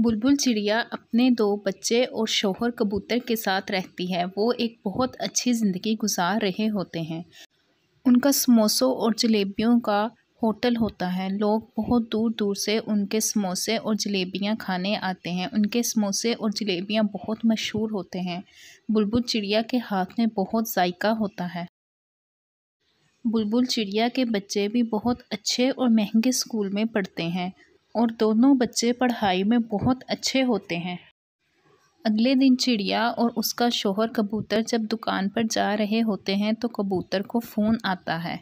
बुलबुल चिड़िया अपने दो बच्चे और शोहर कबूतर के साथ रहती है वो एक बहुत अच्छी ज़िंदगी गुजार रहे होते हैं उनका समोसों और जलेबियों का होटल होता है लोग बहुत दूर दूर से उनके समोसे और जलेबियाँ खाने आते हैं उनके समोसे और जलेबियाँ बहुत मशहूर होते हैं बुलबुल चिड़िया के हाथ में बहुत जायका होता है बुलबुल चिड़िया के बच्चे भी बहुत अच्छे और महंगे स्कूल में पढ़ते हैं और दोनों बच्चे पढ़ाई में बहुत अच्छे होते हैं अगले दिन चिड़िया और उसका शोहर कबूतर जब दुकान पर जा रहे होते हैं तो कबूतर को फ़ोन आता है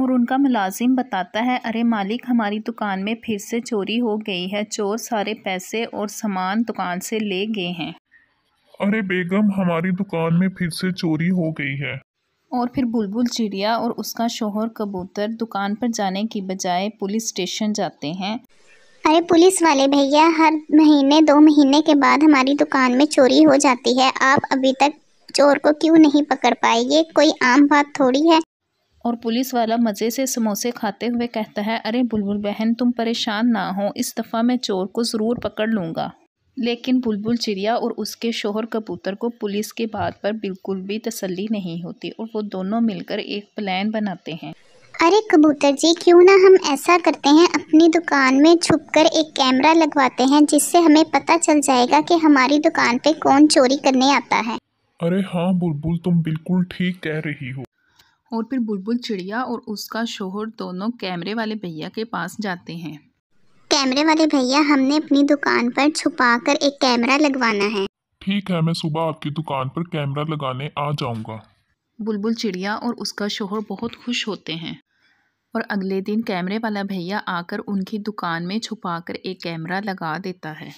और उनका मुलाजिम बताता है अरे मालिक हमारी दुकान में फिर से चोरी हो गई है चोर सारे पैसे और सामान दुकान से ले गए हैं अरे बेगम हमारी दुकान में फिर से चोरी हो गई है और फिर बुलबुल चिड़िया और उसका शोहर कबूतर दुकान पर जाने की बजाय पुलिस स्टेशन जाते हैं अरे पुलिस वाले भैया हर महीने दो महीने के बाद हमारी दुकान में चोरी हो जाती है आप अभी तक चोर को क्यों नहीं पकड़ पाए ये कोई आम बात थोड़ी है और पुलिस वाला मज़े से समोसे खाते हुए कहता है अरे बुलबुल बहन तुम परेशान ना हो इस दफ़ा मैं चोर को ज़रूर पकड़ लूँगा लेकिन बुलबुल चिड़िया और उसके शोहर कबूतर को पुलिस के बात पर बिल्कुल भी तसल्ली नहीं होती और वो दोनों मिलकर एक प्लान बनाते हैं अरे कबूतर जी क्यों ना हम ऐसा करते हैं अपनी दुकान में छुपकर एक कैमरा लगवाते हैं जिससे हमें पता चल जाएगा कि हमारी दुकान पे कौन चोरी करने आता है अरे हाँ बुलबुल तुम बिल्कुल ठीक कह रही हो और फिर बुलबुल चिड़िया और उसका शोहर दोनों कैमरे वाले भैया के पास जाते हैं कैमरे वाले भैया हमने अपनी दुकान पर छुपा कर एक कैमरा लगवाना है ठीक है मैं सुबह आपकी दुकान पर कैमरा लगाने आ जाऊंगा बुलबुल चिड़िया और उसका शोहर बहुत खुश होते हैं और अगले दिन कैमरे वाला भैया आकर उनकी दुकान में छुपाकर एक कैमरा लगा देता है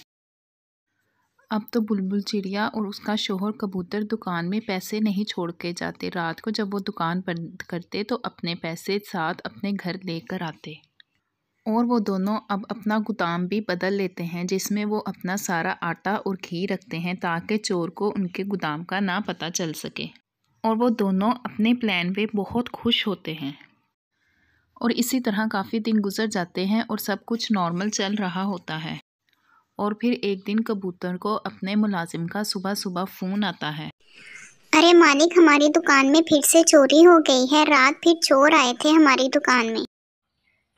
अब तो बुलबुल चिड़िया और उसका शोहर कबूतर दुकान में पैसे नहीं छोड़ के जाते रात को जब वो दुकान बंद करते तो अपने पैसे साथ अपने घर लेकर आते और वो दोनों अब अपना गोदाम भी बदल लेते हैं जिसमें वो अपना सारा आटा और घी रखते हैं ताकि चोर को उनके गोदाम का ना पता चल सके और वो दोनों अपने प्लान पे बहुत खुश होते हैं और इसी तरह काफ़ी दिन गुजर जाते हैं और सब कुछ नॉर्मल चल रहा होता है और फिर एक दिन कबूतर को अपने मुलाजिम का सुबह सुबह फ़ोन आता है अरे मालिक हमारी दुकान में फिर से चोरी हो गई है रात फिर चोर आए थे हमारी दुकान में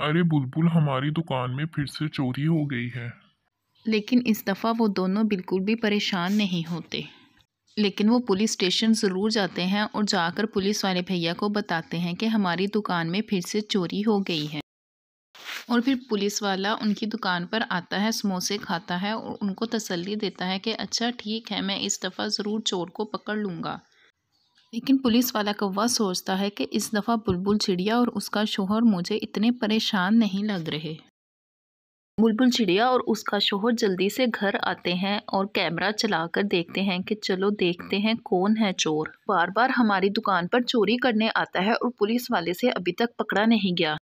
अरे बुलबुल हमारी दुकान में फिर से चोरी हो गई है लेकिन इस दफ़ा वो दोनों बिल्कुल भी परेशान नहीं होते लेकिन वो पुलिस स्टेशन ज़रूर जाते हैं और जाकर पुलिस वाले भैया को बताते हैं कि हमारी दुकान में फिर से चोरी हो गई है और फिर पुलिस वाला उनकी दुकान पर आता है समोसे खाता है और उनको तसल्ली देता है कि अच्छा ठीक है मैं इस दफ़ा ज़रूर चोर को पकड़ लूँगा लेकिन पुलिस वाला कौवा सोचता है कि इस दफ़ा बुलबुल चिड़िया और उसका शोहर मुझे इतने परेशान नहीं लग रहे बुलबुल चिड़िया और उसका शोहर जल्दी से घर आते हैं और कैमरा चलाकर देखते हैं कि चलो देखते हैं कौन है चोर बार बार हमारी दुकान पर चोरी करने आता है और पुलिस वाले से अभी तक पकड़ा नहीं गया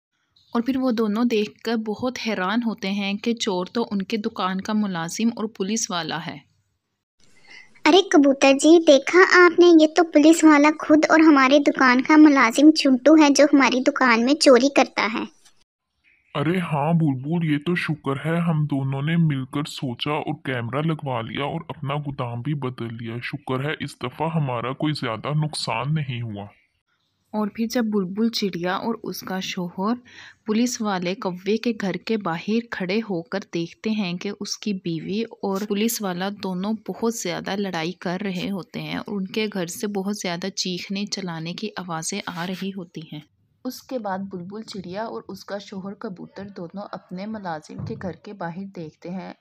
और फिर वो दोनों देखकर बहुत हैरान होते हैं कि चोर तो उनके दुकान का मुलाजिम और पुलिस वाला है अरे कबूतर जी देखा आपने ये तो पुलिस वाला खुद और हमारे दुकान का मुलाजिम चुंटू है जो हमारी दुकान में चोरी करता है अरे हाँ बुलबुल ये तो शुक्र है हम दोनों ने मिलकर सोचा और कैमरा लगवा लिया और अपना गोदाम भी बदल लिया शुक्र है इस दफ़ा हमारा कोई ज़्यादा नुकसान नहीं हुआ और फिर जब बुलबुल चिड़िया और उसका शोहर पुलिस वाले कव्वे के घर के बाहर खड़े होकर देखते हैं कि उसकी बीवी और पुलिस वाला दोनों बहुत ज़्यादा लड़ाई कर रहे होते हैं और उनके घर से बहुत ज़्यादा चीखने चलाने की आवाज़ें आ रही होती हैं उसके बाद बुलबुल चिड़िया और उसका शोहर कबूतर दोनों अपने मुलाजिम के घर के बाहर देखते हैं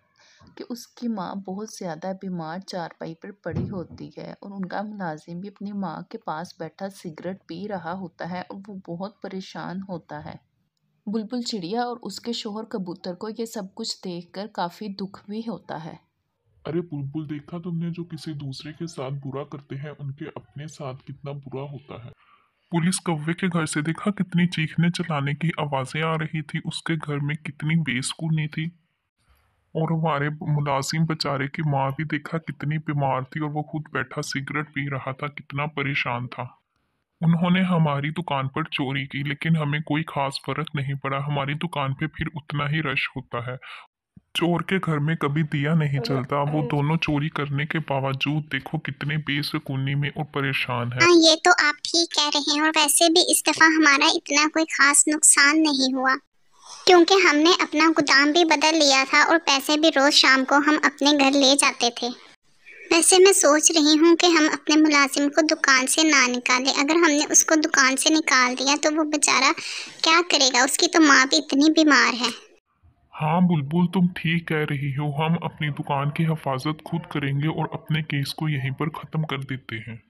कि उसकी माँ बहुत ज़्यादा बीमार चारपाई पर पड़ी होती है और उनका मुलाजिम भी अपनी माँ के पास बैठा सिगरेट पी रहा होता है और वो बहुत परेशान होता है बुलबुल चिड़िया और उसके शोहर कबूतर को ये सब कुछ कर काफ़ी दुख भी होता है अरे बुलबुल देखा तुमने जो किसी दूसरे के साथ बुरा करते हैं उनके अपने साथ कितना बुरा होता है पुलिस कौवे के घर से देखा कितनी चीखने चलाने की आवाज़ें आ रही थी उसके घर में कितनी बेसकूनी थी और हमारे मुलाजिम बेचारे की माँ भी देखा कितनी बीमार थी और वो खुद बैठा सिगरेट पी रहा था कितना परेशान था उन्होंने हमारी दुकान पर चोरी की लेकिन हमें कोई खास फर्क नहीं पड़ा हमारी दुकान पे फिर उतना ही रश होता है चोर के घर में कभी दिया नहीं चलता वो दोनों चोरी करने के बावजूद देखो कितने बेसकूनी में और परेशान है आ, हाँ, ये तो आप ठीक कह रहे हैं और वैसे भी इस दफा हमारा इतना कोई खास नुकसान नहीं हुआ क्योंकि हमने अपना गोदाम भी बदल लिया था और पैसे भी रोज शाम को हम अपने घर ले जाते थे वैसे मैं सोच रही हूँ कि हम अपने मुलाजिम को दुकान से ना निकालें अगर हमने उसको दुकान से निकाल दिया तो वो बेचारा क्या करेगा उसकी तो माँ भी इतनी बीमार है हाँ बुलबुल तुम ठीक कह रही हो हम अपनी दुकान की हफाजत खुद करेंगे और अपने केस को यहीं पर ख़त्म कर देते हैं